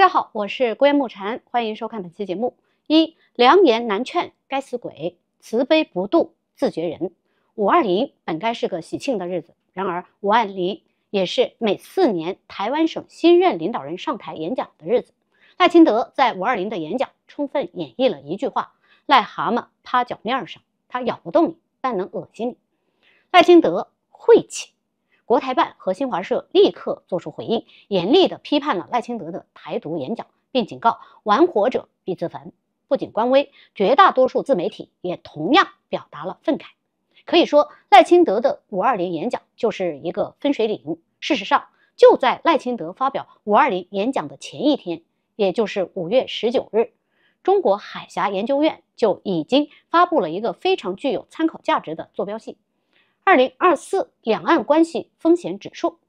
大家好，我是郭烟木禅，欢迎收看本期节目。一良言难劝该死鬼，慈悲不渡自绝人。五二零本该是个喜庆的日子，然而五二零也是每四年台湾省新任领导人上台演讲的日子。赖清德在五二零的演讲，充分演绎了一句话：癞蛤蟆趴脚面上，他咬不动你，但能恶心你。赖清德，晦气。国台办和新华社立刻作出回应，严厉地批判了赖清德的台独演讲，并警告玩火者必自焚。不仅官微，绝大多数自媒体也同样表达了愤慨。可以说，赖清德的五二零演讲就是一个分水岭。事实上，就在赖清德发表五二零演讲的前一天，也就是五月十九日，中国海峡研究院就已经发布了一个非常具有参考价值的坐标系。二零二四两岸关系风险指数，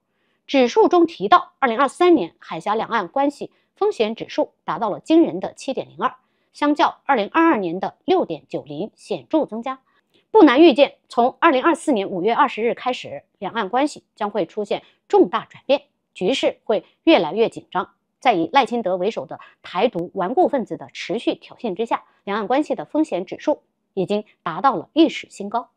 指数中提到，二零二三年海峡两岸关系风险指数达到了惊人的七点零二，相较二零二二年的六点九零显著增加。不难预见，从二零二四年五月二十日开始，两岸关系将会出现重大转变，局势会越来越紧张。在以赖清德为首的台独顽固分子的持续挑衅之下，两岸关系的风险指数已经达到了历史新高。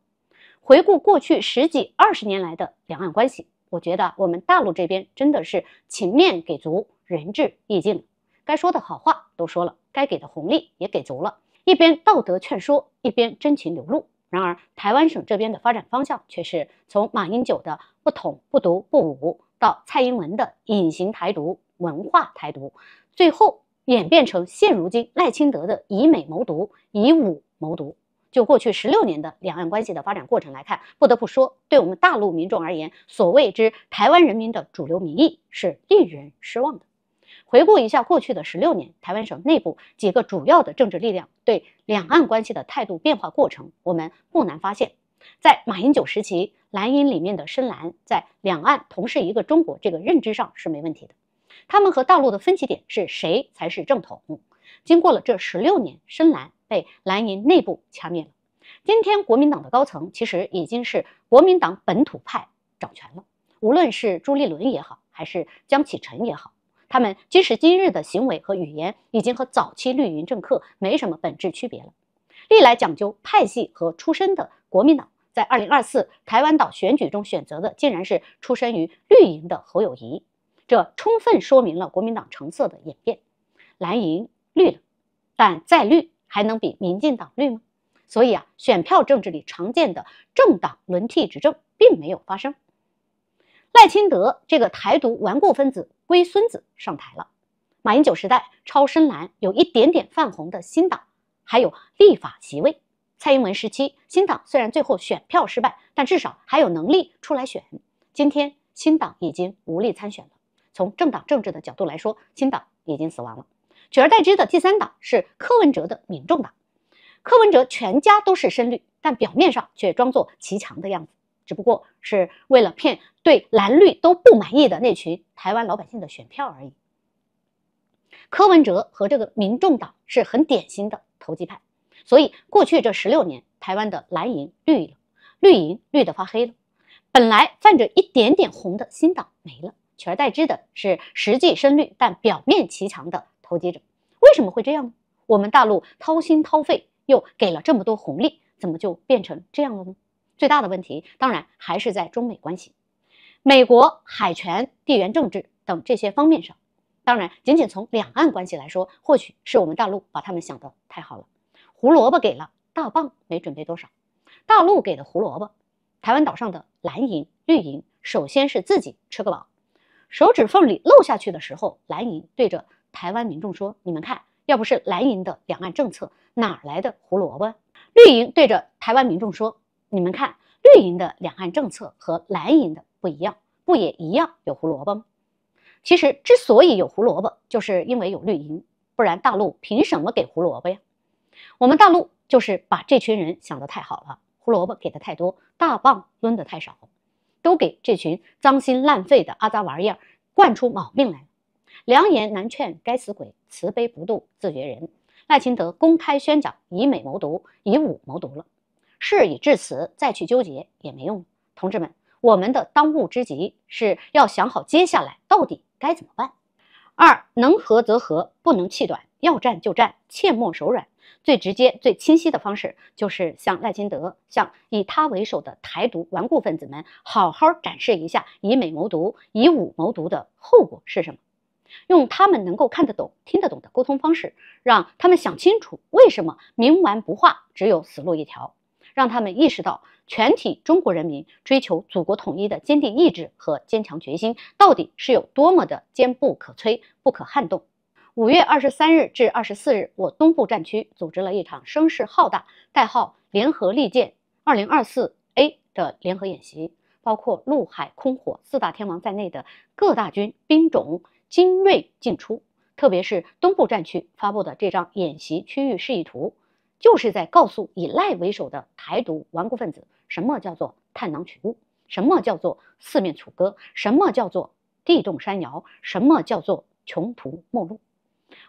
回顾过去十几二十年来的两岸关系，我觉得我们大陆这边真的是情面给足、至义尽了。该说的好话都说了，该给的红利也给足了，一边道德劝说，一边真情流露。然而，台湾省这边的发展方向却是从马英九的不统、不独、不武，到蔡英文的隐形台独、文化台独，最后演变成现如今赖清德的以美谋独、以武谋独。就过去十六年的两岸关系的发展过程来看，不得不说，对我们大陆民众而言，所谓之台湾人民的主流民意是令人失望的。回顾一下过去的十六年，台湾省内部几个主要的政治力量对两岸关系的态度变化过程，我们不难发现，在马英九时期，蓝营里面的深蓝在两岸同是一个中国这个认知上是没问题的，他们和大陆的分歧点是谁才是正统。经过了这十六年，深蓝被蓝营内部掐灭了。今天，国民党的高层其实已经是国民党本土派掌权了。无论是朱立伦也好，还是江启臣也好，他们今时今日的行为和语言，已经和早期绿营政客没什么本质区别了。历来讲究派系和出身的国民党，在二零二四台湾岛选举中选择的竟然是出身于绿营的侯友谊，这充分说明了国民党成色的演变。蓝营。绿的，但再绿还能比民进党绿吗？所以啊，选票政治里常见的政党轮替执政并没有发生。赖清德这个台独顽固分子龟孙子上台了。马英九时代超深蓝有一点点泛红的新党，还有立法席位。蔡英文时期新党虽然最后选票失败，但至少还有能力出来选。今天新党已经无力参选了。从政党政治的角度来说，新党已经死亡了。取而代之的第三党是柯文哲的民众党，柯文哲全家都是深绿，但表面上却装作骑墙的样子，只不过是为了骗对蓝绿都不满意的那群台湾老百姓的选票而已。柯文哲和这个民众党是很典型的投机派，所以过去这十六年，台湾的蓝营绿了，绿营绿的发黑了，本来泛着一点点红的新党没了，取而代之的是实际深绿但表面骑墙的。投机者为什么会这样？呢？我们大陆掏心掏肺又给了这么多红利，怎么就变成这样了呢？最大的问题当然还是在中美关系、美国海权、地缘政治等这些方面上。当然，仅仅从两岸关系来说，或许是我们大陆把他们想得太好了。胡萝卜给了，大棒没准备多少。大陆给的胡萝卜，台湾岛上的蓝银、绿银，首先是自己吃个饱，手指缝里漏下去的时候，蓝银对着。台湾民众说：“你们看，要不是蓝营的两岸政策，哪来的胡萝卜？”绿营对着台湾民众说：“你们看，绿营的两岸政策和蓝营的不一样，不也一样有胡萝卜吗？”其实，之所以有胡萝卜，就是因为有绿营，不然大陆凭什么给胡萝卜呀？我们大陆就是把这群人想的太好了，胡萝卜给的太多，大棒抡的太少，都给这群脏心烂肺的阿杂玩意儿惯出毛病来。良言难劝该死鬼，慈悲不渡自觉人。赖清德公开宣讲以美谋独，以武谋独了。事已至此，再去纠结也没用。同志们，我们的当务之急是要想好接下来到底该怎么办。二能和则和，不能气短；要战就战，切莫手软。最直接、最清晰的方式，就是向赖清德、向以他为首的台独顽固分子们，好好展示一下以美谋独、以武谋独的后果是什么。用他们能够看得懂、听得懂的沟通方式，让他们想清楚为什么冥顽不化，只有死路一条；让他们意识到全体中国人民追求祖国统一的坚定意志和坚强决心到底是有多么的坚不可摧、不可撼动。五月二十三日至二十四日，我东部战区组织了一场声势浩大、代号“联合利剑二零二四 A” 的联合演习，包括陆海空火四大天王在内的各大军兵种。精锐进出，特别是东部战区发布的这张演习区域示意图，就是在告诉以赖为首的台独顽固分子，什么叫做探囊取物，什么叫做四面楚歌，什么叫做地动山摇，什么叫做穷途末路。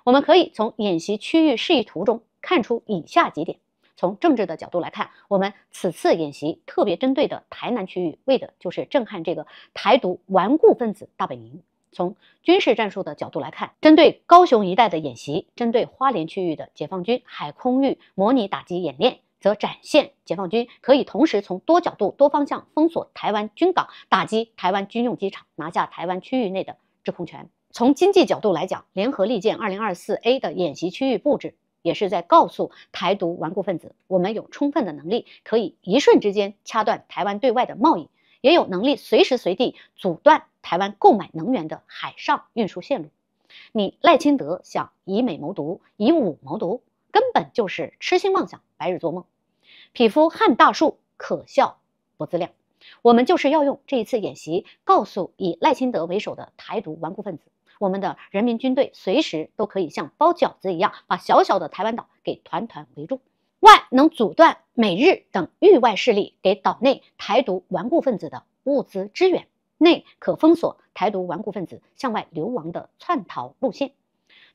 我们可以从演习区域示意图中看出以下几点：从政治的角度来看，我们此次演习特别针对的台南区域，为的就是震撼这个台独顽固分子大本营。从军事战术的角度来看，针对高雄一带的演习，针对花莲区域的解放军海空域模拟打击演练，则展现解放军可以同时从多角度、多方向封锁台湾军港，打击台湾军用机场，拿下台湾区域内的制空权。从经济角度来讲，联合利剑二零二四 A 的演习区域布置，也是在告诉台独顽固分子，我们有充分的能力，可以一瞬之间掐断台湾对外的贸易。也有能力随时随地阻断台湾购买能源的海上运输线路。你赖清德想以美谋独，以武谋独，根本就是痴心妄想，白日做梦。匹夫撼大树，可笑不自量。我们就是要用这一次演习，告诉以赖清德为首的台独顽固分子，我们的人民军队随时都可以像包饺子一样，把小小的台湾岛给团团围住。外能阻断美日等域外势力给岛内台独顽固分子的物资支援，内可封锁台独顽固分子向外流亡的窜逃路线。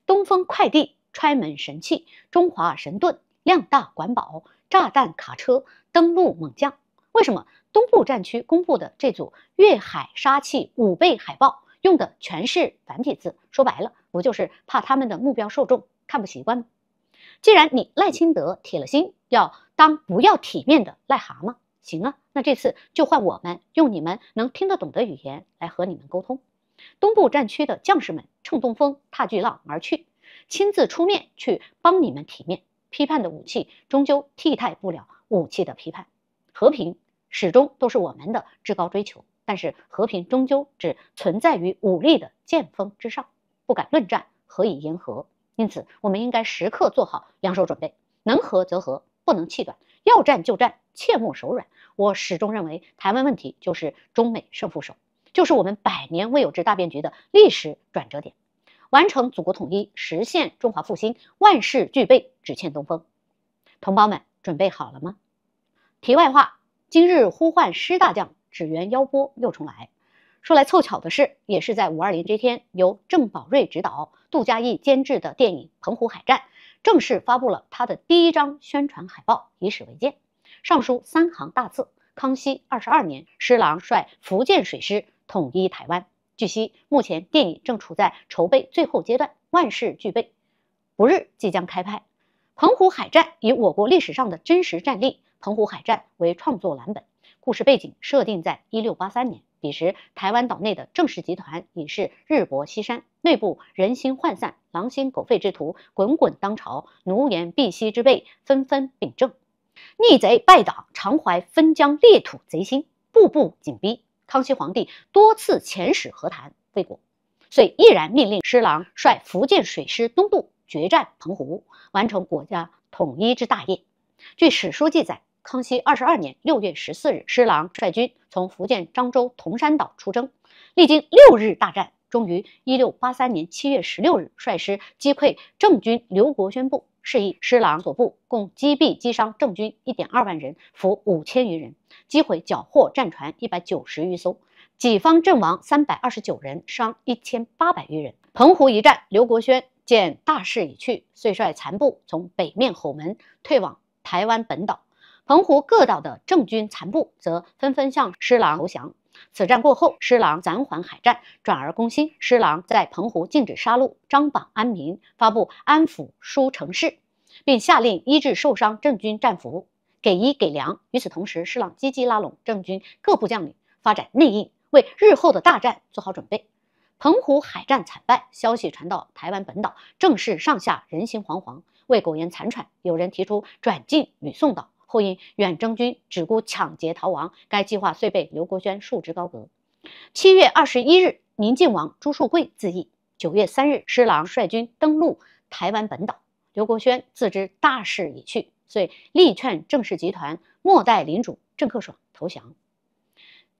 东风快递揣门神器，中华神盾量大管饱，炸弹卡车登陆猛将。为什么东部战区公布的这组粤海杀器五倍海报用的全是繁体字？说白了，不就是怕他们的目标受众看不习惯吗？既然你赖清德铁了心要当不要体面的癞蛤蟆，行啊，那这次就换我们用你们能听得懂的语言来和你们沟通。东部战区的将士们乘东风踏巨浪而去，亲自出面去帮你们体面。批判的武器终究替代不了武器的批判，和平始终都是我们的至高追求，但是和平终究只存在于武力的剑锋之上。不敢论战，何以言和？因此，我们应该时刻做好两手准备，能和则和，不能气短；要战就战，切莫手软。我始终认为，台湾问题就是中美胜负手，就是我们百年未有之大变局的历史转折点。完成祖国统一，实现中华复兴，万事俱备，只欠东风。同胞们，准备好了吗？题外话，今日呼唤师大将，只缘腰波又重来。说来凑巧的是，也是在五二零这天，由郑宝瑞执导。杜家毅监制的电影《澎湖海战》正式发布了他的第一张宣传海报。以史为鉴，上书三行大字：“康熙二十二年，施琅率福建水师统一台湾。”据悉，目前电影正处在筹备最后阶段，万事俱备，不日即将开拍。《澎湖海战》以我国历史上的真实战例——澎湖海战为创作蓝本，故事背景设定在1683年。彼时，台湾岛内的郑氏集团已是日薄西山，内部人心涣散，狼心狗肺之徒滚滚当朝，奴颜婢膝之辈纷纷秉政，逆贼败党常怀分疆裂土贼心，步步紧逼。康熙皇帝多次遣使和谈未果，遂毅然命令施琅率福建水师东渡，决战澎湖，完成国家统一之大业。据史书记载。康熙二十二年六月十四日，施琅率军从福建漳州铜山岛出征，历经六日大战，终于一六八三年七月十六日率师击溃郑军刘国轩部，示意施琅所部共击毙击伤郑军一点二万人，俘五千余人，击毁缴获战船一百九十余艘，己方阵亡三百二十九人，伤一千八百余人。澎湖一战，刘国轩见大势已去，遂率残部从北面吼门退往台湾本岛。澎湖各岛的郑军残部则纷纷向施琅投降。此战过后，施琅暂缓海战，转而攻心。施琅在澎湖禁止杀戮、张榜安民，发布安抚书、城市，并下令医治受伤郑军战俘，给衣给粮。与此同时，施琅积极拉拢郑军各部将领，发展内应，为日后的大战做好准备。澎湖海战惨败消息传到台湾本岛，郑氏上下人心惶惶，为苟延残喘，有人提出转进吕宋岛。后因远征军只顾抢劫逃亡，该计划遂被刘国轩束之高阁。七月二十一日，明靖王朱树桂自缢。九月三日，施琅率军登陆台湾本岛。刘国轩自知大势已去，遂力劝郑氏集团末代领主郑克爽投降。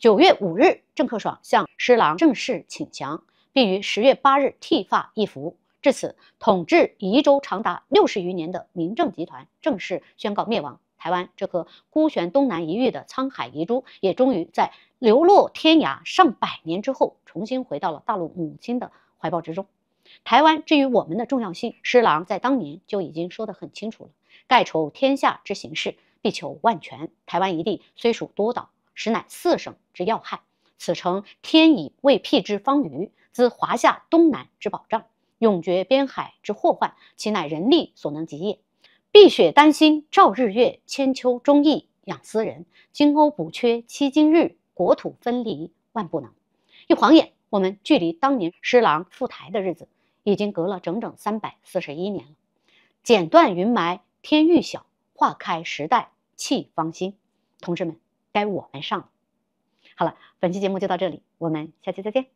九月五日，郑克爽向施琅正式请降，并于十月八日剃发易服。至此，统治宜州长达六十余年的明郑集团正式宣告灭亡。台湾这颗孤悬东南一隅的沧海遗珠，也终于在流落天涯上百年之后，重新回到了大陆母亲的怀抱之中。台湾至于我们的重要性，施琅在当年就已经说得很清楚了：“盖筹天下之形势，必求万全。台湾一地虽属多岛，实乃四省之要害。此诚天以未辟之方隅，兹华夏东南之保障，永绝边海之祸患，岂乃人力所能及也。”碧血丹心照日月，千秋忠义养斯人。金瓯补缺七今日，国土分离万不能。一晃眼，我们距离当年施琅赴台的日子，已经隔了整整三百四十一年了。剪断云霾天欲晓，化开时代弃芳心。同志们，该我们上了。好了，本期节目就到这里，我们下期再见。